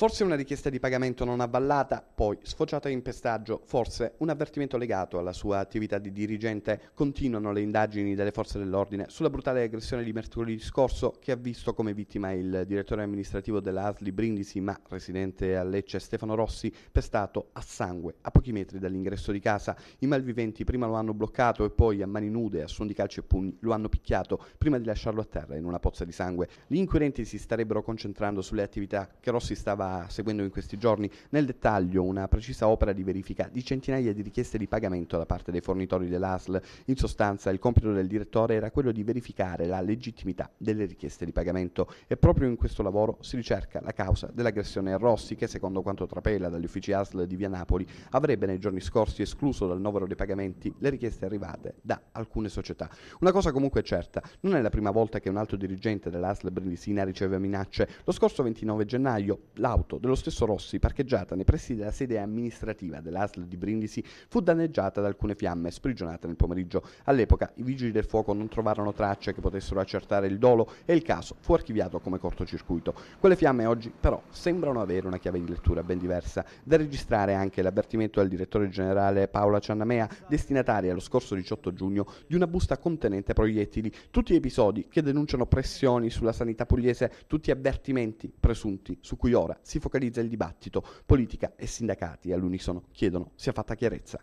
Forse una richiesta di pagamento non avvallata, poi sfociata in pestaggio, forse un avvertimento legato alla sua attività di dirigente, continuano le indagini delle forze dell'ordine sulla brutale aggressione di mercoledì scorso che ha visto come vittima il direttore amministrativo della Asli Brindisi, ma residente a Lecce Stefano Rossi, pestato a sangue a pochi metri dall'ingresso di casa. I malviventi prima lo hanno bloccato e poi a mani nude, a suon di calci e pugni, lo hanno picchiato prima di lasciarlo a terra in una pozza di sangue. Gli inquirenti si starebbero concentrando sulle attività che Rossi stava seguendo in questi giorni nel dettaglio una precisa opera di verifica di centinaia di richieste di pagamento da parte dei fornitori dell'ASL. In sostanza il compito del direttore era quello di verificare la legittimità delle richieste di pagamento e proprio in questo lavoro si ricerca la causa dell'aggressione a Rossi che secondo quanto trapela dagli uffici ASL di Via Napoli avrebbe nei giorni scorsi escluso dal novero dei pagamenti le richieste arrivate da alcune società. Una cosa comunque è certa, non è la prima volta che un altro dirigente dell'ASL Brindisina riceve minacce. Lo scorso 29 gennaio l'Aula L'auto dello stesso Rossi, parcheggiata nei pressi della sede amministrativa dell'ASL di Brindisi, fu danneggiata da alcune fiamme sprigionate nel pomeriggio. All'epoca i vigili del fuoco non trovarono tracce che potessero accertare il dolo e il caso fu archiviato come cortocircuito. Quelle fiamme oggi però sembrano avere una chiave di lettura ben diversa, da registrare anche l'avvertimento del direttore generale Paola Ciannamea, destinataria lo scorso 18 giugno di una busta contenente proiettili, tutti episodi che denunciano pressioni sulla sanità pugliese, tutti avvertimenti presunti su cui ora si focalizza il dibattito, politica e sindacati all'unisono chiedono sia fatta chiarezza.